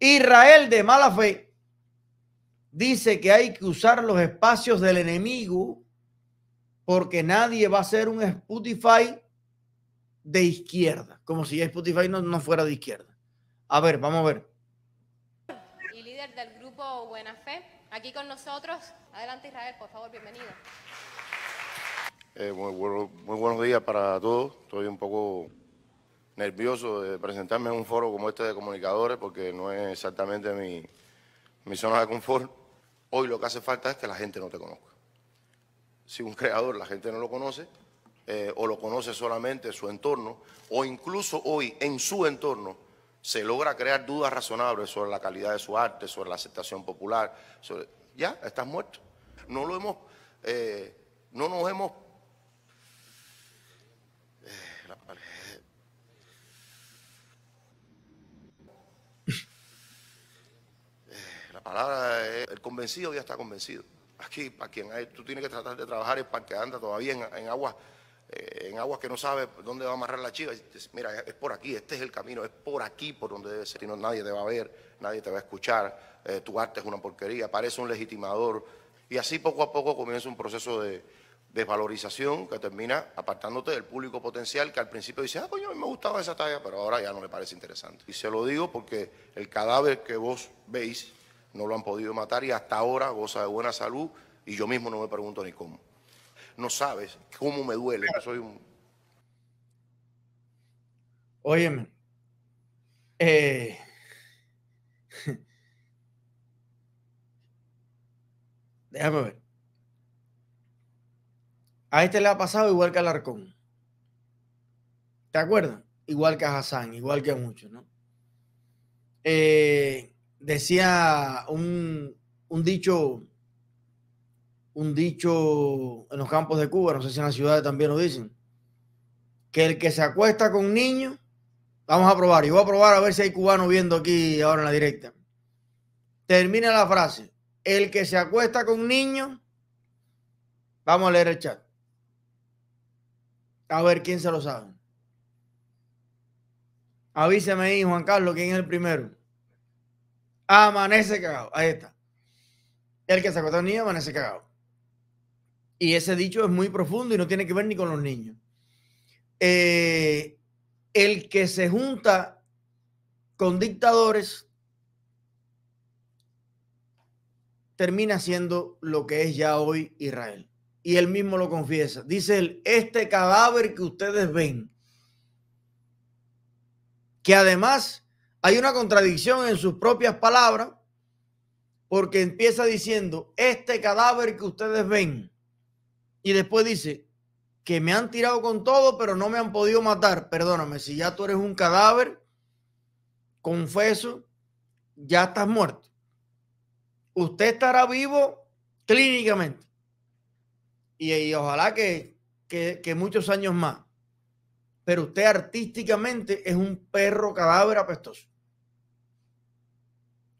Israel de mala fe dice que hay que usar los espacios del enemigo porque nadie va a ser un Spotify de izquierda, como si Spotify no, fuera de izquierda. A ver, vamos a ver. Y líder del grupo Buena Fe, aquí con nosotros. Adelante Israel, por favor, bienvenido. Eh, muy, muy buenos días para todos. Estoy un poco nervioso de presentarme en un foro como este de comunicadores porque no es exactamente mi, mi zona de confort. Hoy lo que hace falta es que la gente no te conozca. Si un creador la gente no lo conoce, eh, o lo conoce solamente su entorno, o incluso hoy en su entorno se logra crear dudas razonables sobre la calidad de su arte, sobre la aceptación popular, sobre, ya, estás muerto. No lo hemos, eh, no nos hemos... Eh, la, palabra eh, el convencido ya está convencido. Aquí, para quien hay, tú tienes que tratar de trabajar es para que anda todavía en, aguas eh, en aguas que no sabe dónde va a amarrar la chiva. Mira, es por aquí, este es el camino, es por aquí por donde debe ser. Y no, nadie te va a ver, nadie te va a escuchar, eh, tu arte es una porquería, parece un legitimador. Y así poco a poco comienza un proceso de desvalorización que termina apartándote del público potencial que al principio dice, ah, coño, a mí me gustaba esa talla, pero ahora ya no le parece interesante. Y se lo digo porque el cadáver que vos veis no lo han podido matar y hasta ahora goza de buena salud y yo mismo no me pregunto ni cómo. No sabes cómo me duele. soy un... Óyeme. Eh, déjame ver. A este le ha pasado igual que al Arcón. ¿Te acuerdas? Igual que a Hassan, igual que a muchos, ¿no? Eh, decía un, dicho, un dicho en los campos de Cuba, no sé si en las ciudades también lo dicen, que el que se acuesta con niños, vamos a probar, y voy a probar a ver si hay cubanos viendo aquí ahora en la directa. Termina la frase, el que se acuesta con niños, vamos a leer el chat. A ver quién se lo sabe. Avíseme ahí, Juan Carlos, quién es el primero amanece cagado. Ahí está. El que sacó a un niño amanece cagado. Y ese dicho es muy profundo y no tiene que ver ni con los niños. Eh, el que se junta con dictadores termina siendo lo que es ya hoy Israel. Y él mismo lo confiesa. Dice él, este cadáver que ustedes ven, que además hay una contradicción en sus propias palabras porque empieza diciendo, este cadáver que ustedes ven, y después dice, que me han tirado con todo, pero no me han podido matar. Perdóname, si ya tú eres un cadáver, confeso, ya estás muerto. Usted estará vivo clínicamente. Y, ojalá que muchos años más pero usted artísticamente es un perro cadáver apestoso.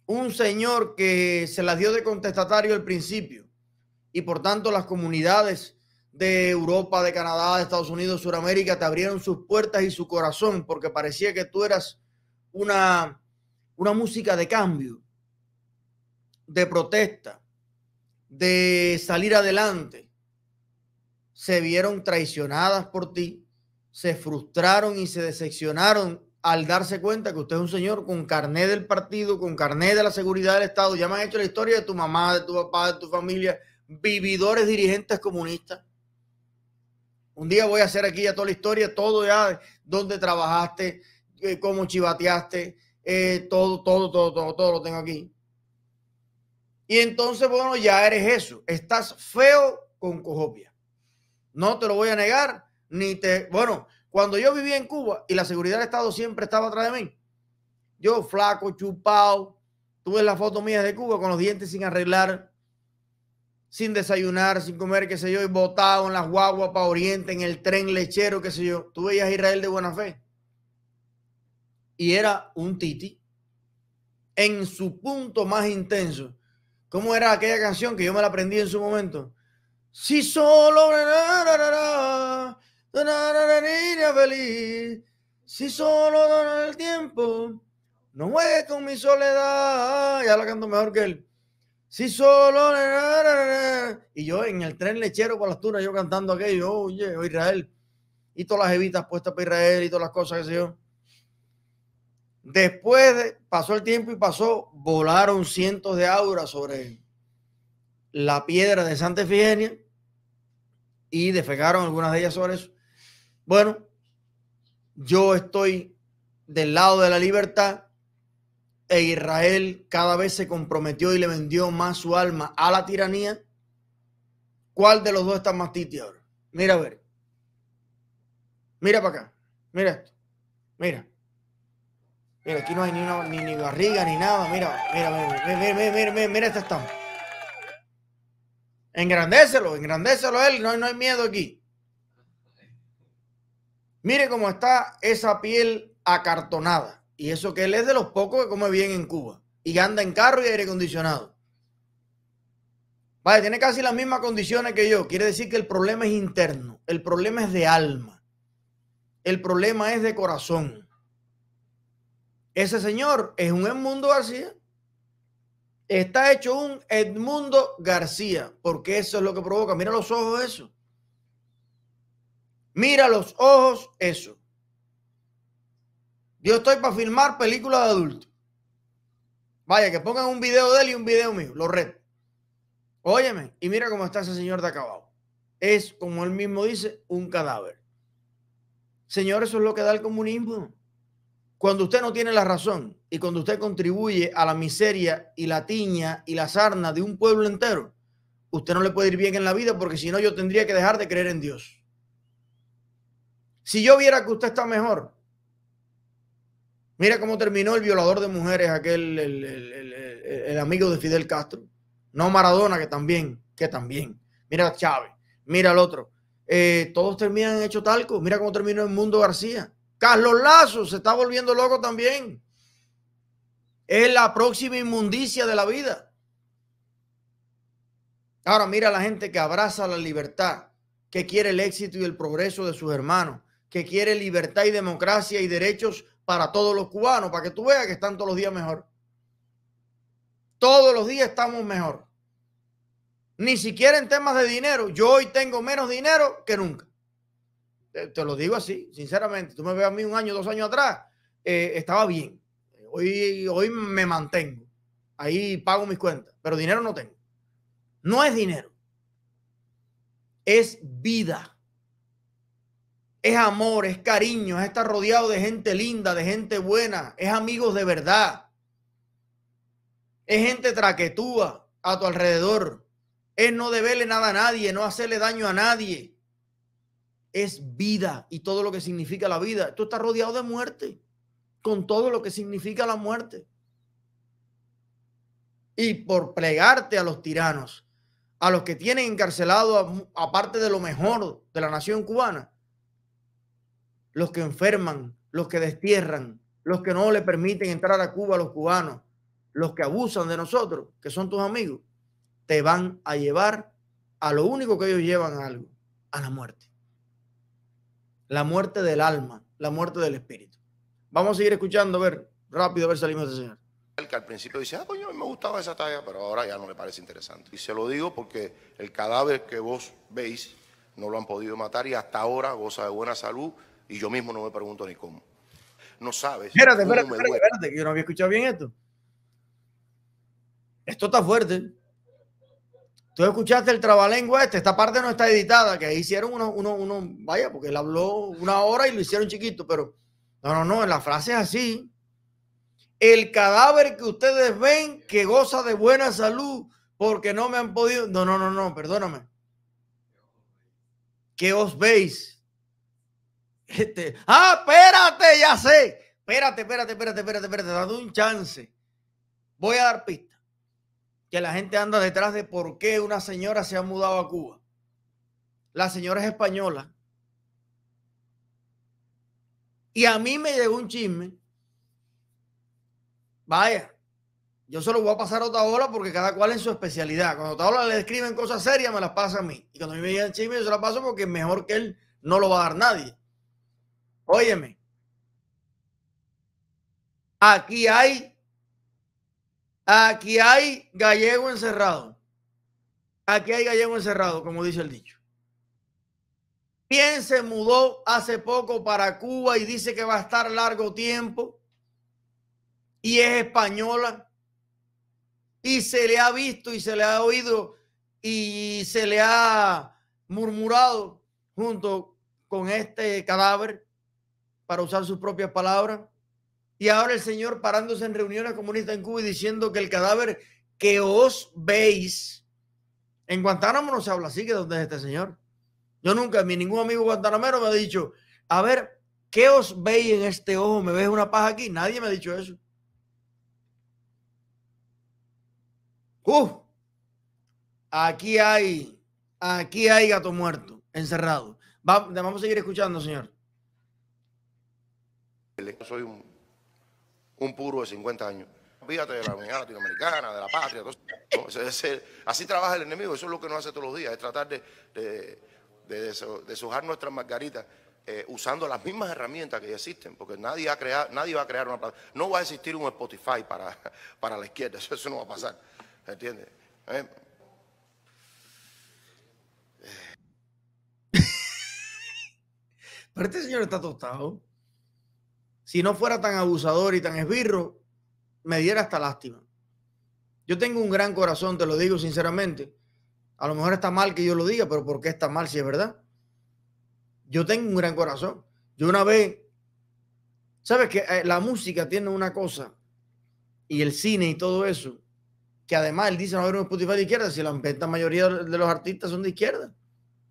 Un señor que se las dio de contestatario al principio y por tanto las comunidades de Europa, de Canadá, de Estados Unidos, Sudamérica te abrieron sus puertas y su corazón porque parecía que tú eras una, una música de cambio, de protesta, de salir adelante. Se vieron traicionadas por ti, se frustraron y se decepcionaron al darse cuenta que usted es un señor con carné del partido, con carné de la seguridad del Estado. Ya me han hecho la historia de tu mamá, de tu papá, de tu familia, vividores dirigentes comunistas. Un día voy a hacer aquí ya toda la historia, todo ya, donde trabajaste, eh, cómo chivateaste, eh, todo, todo, todo, todo, todo lo tengo aquí. Y entonces, bueno, ya eres eso. Estás feo con cojopia. No te lo voy a negar ni te... Bueno, cuando yo vivía en Cuba y la seguridad del Estado siempre estaba atrás de mí, yo flaco, chupado, tuve la foto mía de Cuba con los dientes sin arreglar, sin desayunar, sin comer, qué sé yo, y botado en las guaguas para Oriente, en el tren lechero, qué sé yo. tuve veías a Israel de buena fe. Y era un titi en su punto más intenso. ¿Cómo era aquella canción que yo me la aprendí en su momento? Si solo feliz. Si solo dona el tiempo, no juegues con mi soledad. Ya la canto mejor que él. Si solo. y yo en el tren lechero con las tunas, yo cantando aquello, oye, oh, Israel. Y todas las evitas puestas para Israel y todas las cosas que se yo. Después de, pasó el tiempo y pasó, volaron cientos de auras sobre la piedra de Santa Efigenia y defecaron algunas de ellas sobre eso. Bueno, yo estoy del lado de la libertad e Israel cada vez se comprometió y le vendió más su alma a la tiranía. ¿Cuál de los dos está más titi ahora? Mira a ver. Mira para acá. Mira esto. Mira. Mira, aquí no hay ni, una, ni, ni, barriga ni nada. Mira, mira, mira, mira, mira, mira, mira, mira esta Engrandécelo, engrandécelo él. No, no hay miedo aquí. Mire cómo está esa piel acartonada. Y eso que él es de los pocos que come bien en Cuba. Y anda en carro y aire acondicionado. Vale, tiene casi las mismas condiciones que yo. Quiere decir que el problema es interno. El problema es de alma. El problema es de corazón. Ese señor es un Edmundo García. Está hecho un Edmundo García. Porque eso es lo que provoca. Mira los ojos eso. Mira los ojos eso. Yo estoy para filmar películas de adultos. Vaya, que pongan un video de él y un video mío, lo red. Óyeme, y mira cómo está ese señor de acabado. Es, como él mismo dice, un cadáver. Señor, eso es lo que da el comunismo. Cuando usted no tiene la razón y cuando usted contribuye a la miseria y la tiña y la sarna de un pueblo entero, usted no le puede ir bien en la vida porque si no yo tendría que dejar de creer en Dios. Si yo viera que usted está mejor, mira cómo terminó el violador de mujeres, aquel, el, amigo de Fidel Castro. No Maradona, que también, que también. Mira Chávez, mira al otro. Eh, todos terminan hecho talco. Mira cómo terminó el mundo García. Carlos Lazo se está volviendo loco también. Es la próxima inmundicia de la vida. Ahora mira la gente que abraza la libertad, que quiere el éxito y el progreso de sus hermanos, que quiere libertad y democracia y derechos para todos los cubanos, para que tú veas que están todos los días mejor. Todos los días estamos mejor. Ni siquiera en temas de dinero. Yo hoy tengo menos dinero que nunca. Te, lo digo así, sinceramente. Tú me ves a mí un año, dos años atrás, eh, estaba bien. Hoy, hoy me mantengo. Ahí pago mis cuentas, pero dinero no tengo. No es dinero. Es vida es amor, es cariño, es estar rodeado de gente linda, de gente buena, es amigos de verdad, es gente traquetúa a tu alrededor, es no deberle nada a nadie, no hacerle daño a nadie, es vida y todo lo que significa la vida. Tú estás rodeado de muerte, con todo lo que significa la muerte. Y por plegarte a los tiranos, a los que tienen encarcelado aparte de lo mejor de la nación cubana, los que enferman, los que destierran, los que no le permiten entrar a Cuba a los cubanos, los que abusan de nosotros, que son tus amigos, te van a llevar a lo único que ellos llevan a algo, a la muerte. La muerte del alma, la muerte del espíritu. Vamos a seguir escuchando, a ver, rápido, a ver salimos de ese señor. El que al principio dice, ah, coño, me gustaba esa talla, pero ahora ya no le parece interesante. Y se lo digo porque el cadáver que vos veis no lo han podido matar y hasta ahora goza de buena salud y yo mismo no me pregunto ni cómo. No sabes. Espérate, espérate, espérate, que yo no había escuchado bien esto. Esto está fuerte. Tú escuchaste el trabalengua este, esta parte no está editada, que hicieron uno, uno, uno, vaya, porque él habló una hora y lo hicieron chiquito, pero no, no, no, la frase es así. El cadáver que ustedes ven que goza de buena salud porque no me han podido, no, no, no, no, perdóname. Qué os veis este, ah, espérate, ya sé. Espérate, espérate, espérate, espérate, espérate. Dame un chance. Voy a dar pista. Que la gente anda detrás de por qué una señora se ha mudado a Cuba. La señora es española. Y a mí me llegó un chisme. Vaya, yo solo voy a pasar otra hora porque cada cual en su especialidad. Cuando otra hora le escriben cosas serias, me las pasa a mí. Y cuando a mí me llega el chisme, yo se las paso porque mejor que él no lo va a dar nadie. Óyeme. Aquí hay, aquí hay gallego encerrado. Aquí hay gallego encerrado, como dice el dicho. ¿Quién se mudó hace poco para Cuba y dice que va a estar largo tiempo? Y es española. Y se le ha visto y se le ha oído y se le ha murmurado junto con este cadáver para usar sus propias palabras. Y ahora el Señor parándose en reuniones comunistas en Cuba y diciendo que el cadáver que os veis, en Guantánamo no se habla así que donde es este señor. Yo nunca, mi ningún amigo guantanamero me ha dicho, a ver, ¿qué os veis en este ojo? ¿Me ves una paja aquí? Nadie me ha dicho eso. Uf, aquí hay, aquí hay gato muerto, encerrado. vamos a seguir escuchando, señor. Yo Soy un, puro de 50 años. Fíjate de la Unidad Latinoamericana, de la patria. así trabaja el enemigo. Eso es lo que nos hace todos los días, es tratar de, de, nuestras margaritas eh, usando las mismas herramientas que ya existen, porque nadie, nadie va a crear una No va a existir un Spotify para, para la izquierda, eso, no va a pasar. ¿Entiendes? Eh. Pero este señor está tostado si no fuera tan abusador y tan esbirro, me diera hasta lástima. Yo tengo un gran corazón, te lo digo sinceramente. A lo mejor está mal que yo lo diga, pero ¿por qué está mal si es verdad? Yo tengo un gran corazón. Yo una vez, sabes que eh, la música tiene una cosa y el cine y todo eso, que además él dice no haber un Spotify de izquierda, si la mayoría de los artistas son de izquierda,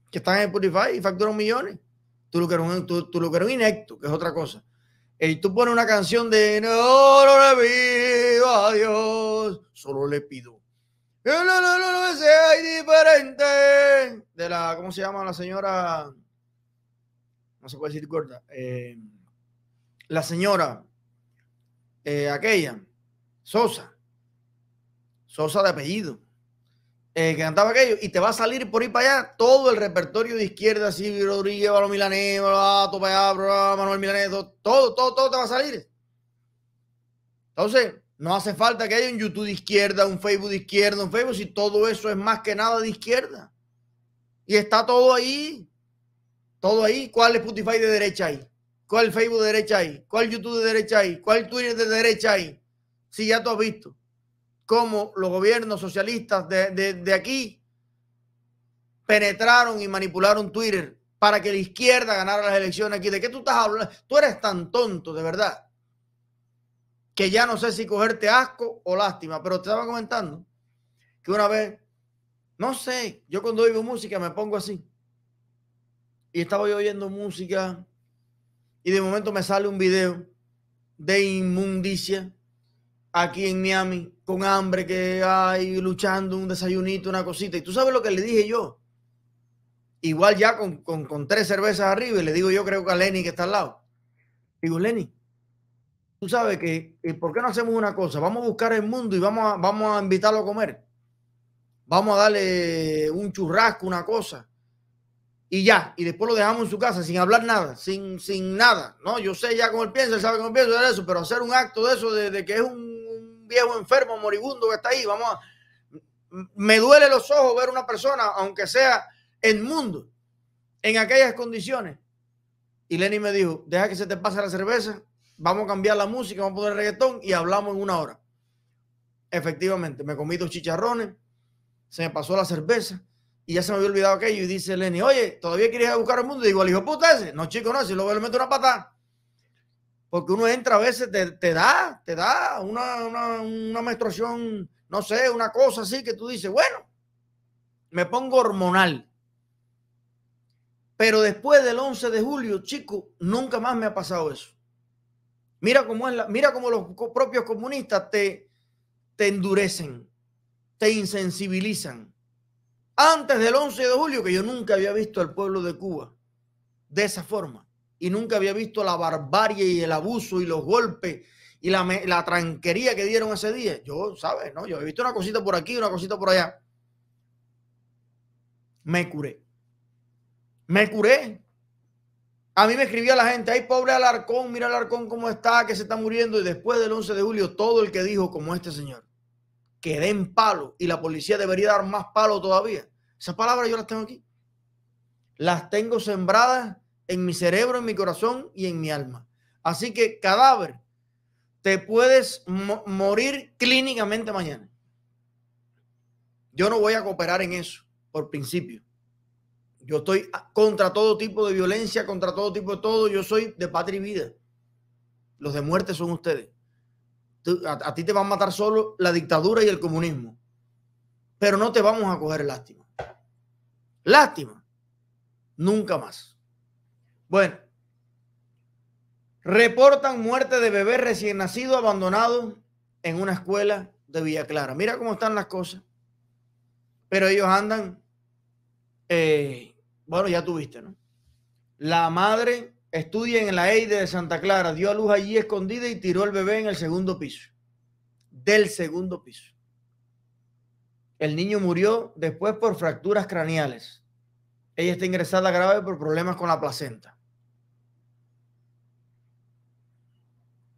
que están en Spotify y facturan millones. Tú lo que tú, lo inecto, que es otra cosa y tú pones una canción de no, le pido a Dios, solo le pido. No, no, no, no, sea diferente de la, ¿cómo se llama la señora? No se puede decir corta. Eh, la señora, eh, aquella, Sosa, Sosa de apellido. Eh, que cantaba aquello, y te va a salir por ir para allá todo el repertorio de izquierda, así, Rodríguez, Balo Milanés, Balato para allá, Manuel Milanés, todo, todo, todo, te va a salir. Entonces, no hace falta que haya un YouTube de izquierda, un Facebook de izquierda, un Facebook, si todo eso es más que nada de izquierda. Y está todo ahí. Todo ahí. ¿Cuál es Spotify de derecha ahí? ¿Cuál Facebook de derecha ahí? ¿Cuál YouTube de derecha ahí? ¿Cuál Twitter de derecha ahí? Si ya tú has visto cómo los gobiernos socialistas de, aquí penetraron y manipularon Twitter para que la izquierda ganara las elecciones aquí. ¿De qué tú estás hablando? Tú eres tan tonto, de verdad, que ya no sé si cogerte asco o lástima, pero te estaba comentando que una vez, no sé, yo cuando oigo música me pongo así. Y estaba yo oyendo música y de momento me sale un video de inmundicia aquí en Miami, con hambre que hay, luchando, un desayunito, una cosita. Y tú sabes lo que le dije yo. Igual ya con, tres cervezas arriba, y le digo yo creo que a Lenny que está al lado. Digo, Lenny, tú sabes que, ¿por qué no hacemos una cosa? Vamos a buscar el mundo y vamos a, vamos a invitarlo a comer. Vamos a darle un churrasco, una cosa. Y ya, y después lo dejamos en su casa sin hablar nada, sin, sin nada. No, yo sé ya cómo él piensa, él sabe cómo pienso, piensa de eso, pero hacer un acto de eso, de que es un viejo enfermo, moribundo que está ahí. Vamos a... Me duele los ojos ver una persona, aunque sea en mundo, en aquellas condiciones. Y Lenny me dijo, deja que se te pase la cerveza, vamos a cambiar la música, vamos a poner reggaetón y hablamos en una hora. Efectivamente, me comí dos chicharrones, se me pasó la cerveza y ya se me había olvidado aquello. Y dice Lenny, oye, ¿todavía quieres buscar el mundo? Y digo, al hijo puta ese, no chico, no, si luego le meto una patada porque uno entra a veces, te, da, te da una, una, menstruación, no sé, una cosa así que tú dices, bueno, me pongo hormonal. Pero después del 11 de julio, chico, nunca más me ha pasado eso. Mira cómo, es la, mira cómo los propios comunistas te, te endurecen, te insensibilizan. Antes del 11 de julio, que yo nunca había visto al pueblo de Cuba de esa forma y nunca había visto la barbarie y el abuso y los golpes y la, la tranquería que dieron ese día. Yo, ¿sabes? No, yo he visto una cosita por aquí, una cosita por allá. Me curé. Me curé. A mí me escribía la gente, ay, pobre Alarcón, mira Alarcón cómo está, que se está muriendo. Y después del 11 de julio, todo el que dijo, como este señor, que den palo y la policía debería dar más palo todavía. Esas palabras yo las tengo aquí. Las tengo sembradas en mi cerebro, en mi corazón y en mi alma. Así que cadáver, te puedes morir clínicamente mañana. Yo no voy a cooperar en eso, por principio. Yo estoy contra todo tipo de violencia, contra todo tipo de todo. Yo soy de patria y vida. Los de muerte son ustedes. a, a ti te van a matar solo la dictadura y el comunismo. Pero no te vamos a coger lástima. Lástima. Nunca más. Bueno, reportan muerte de bebé recién nacido abandonado en una escuela de Villa Clara. Mira cómo están las cosas. Pero ellos andan, eh, bueno, ya tuviste, ¿no? La madre estudia en la EIDE de Santa Clara, dio a luz allí escondida y tiró el bebé en el segundo piso, del segundo piso. El niño murió después por fracturas craneales. Ella está ingresada grave por problemas con la placenta.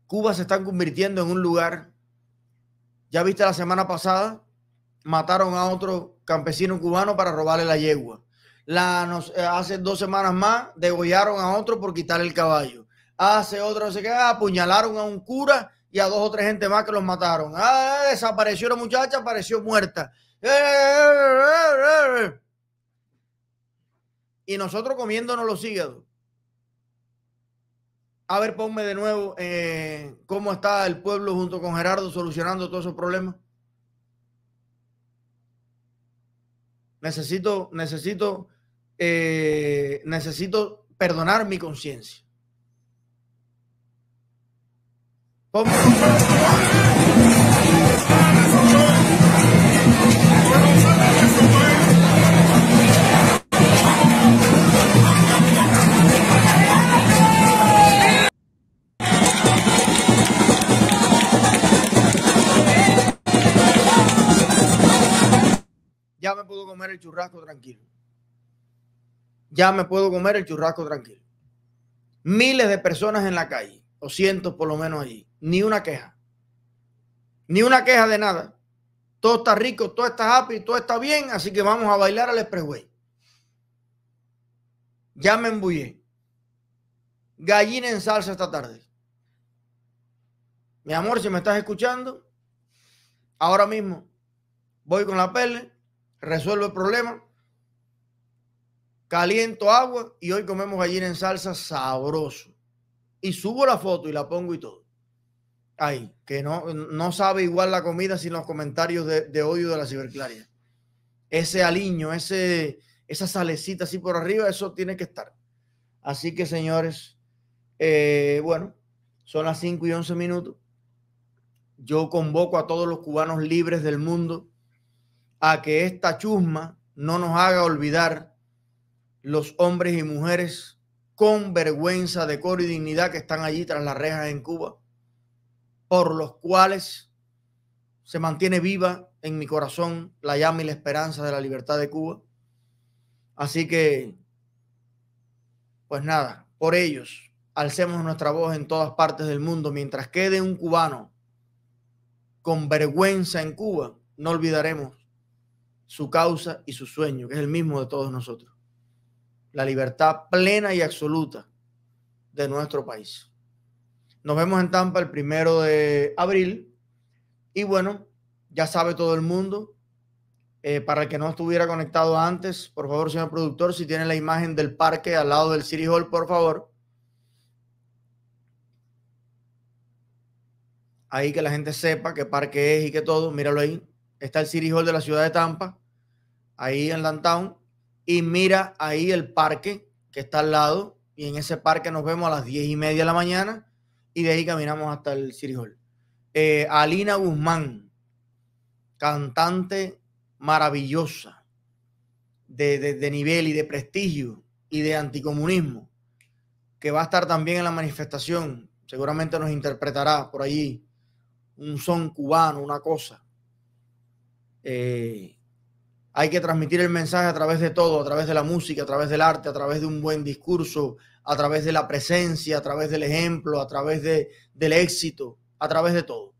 Cuba se están convirtiendo en un lugar, ya viste la semana pasada, mataron a otro campesino cubano para robarle la yegua. La, hace dos semanas más degollaron a otro por quitarle el caballo. Hace otro, no sé qué, apuñalaron a un cura y a dos o tres gente más que los mataron. Ah, eh, desapareció la muchacha, apareció muerta. Eh, eh, y nosotros comiéndonos los hígados. A ver, ponme de nuevo eh, cómo está el pueblo junto con Gerardo solucionando todos esos problemas. Necesito, necesito, eh, necesito perdonar mi conciencia. me puedo comer el churrasco tranquilo. Ya me puedo comer el churrasco tranquilo. Miles de personas en la calle, o cientos por lo menos allí, ni una queja. Ni una queja de nada. Todo está rico, todo está happy, todo está bien, así que vamos a bailar al expressway. Ya me embullé. Gallina en salsa esta tarde. Mi amor, si me estás escuchando, ahora mismo voy con la pele, resuelvo el problema, caliento agua y hoy comemos gallina en salsa sabroso. Y subo la foto y la pongo y todo. Ahí, que no, no sabe igual la comida sin los comentarios de, odio de la ciberclaria. Ese aliño, ese, esa salecita así por arriba, eso tiene que estar. Así que, señores, eh, bueno, son las 5 y 11 minutos. Yo convoco a todos los cubanos libres del mundo a que esta chusma no nos haga olvidar los hombres y mujeres con vergüenza, decoro y dignidad que están allí tras las rejas en Cuba, por los cuales se mantiene viva en mi corazón la llama y la esperanza de la libertad de Cuba. Así que, pues nada, por ellos, alcemos nuestra voz en todas partes del mundo. Mientras quede un cubano con vergüenza en Cuba, no olvidaremos su causa y su sueño, que es el mismo de todos nosotros. La libertad plena y absoluta de nuestro país. Nos vemos en Tampa el primero de abril. Y bueno, ya sabe todo el mundo. Eh, para el que no estuviera conectado antes, por favor, señor productor, si tiene la imagen del parque al lado del City Hall, por favor. Ahí que la gente sepa qué parque es y qué todo. Míralo ahí. Está el City Hall de la ciudad de Tampa ahí en Downtown, y mira ahí el parque que está al lado, y en ese parque nos vemos a las diez y media de la mañana, y de ahí caminamos hasta el City eh, Alina Guzmán, cantante maravillosa, de, nivel y de prestigio y de anticomunismo, que va a estar también en la manifestación, seguramente nos interpretará por allí un son cubano, una cosa. Eh, hay que transmitir el mensaje a través de todo, a través de la música, a través del arte, a través de un buen discurso, a través de la presencia, a través del ejemplo, a través del éxito, a través de todo.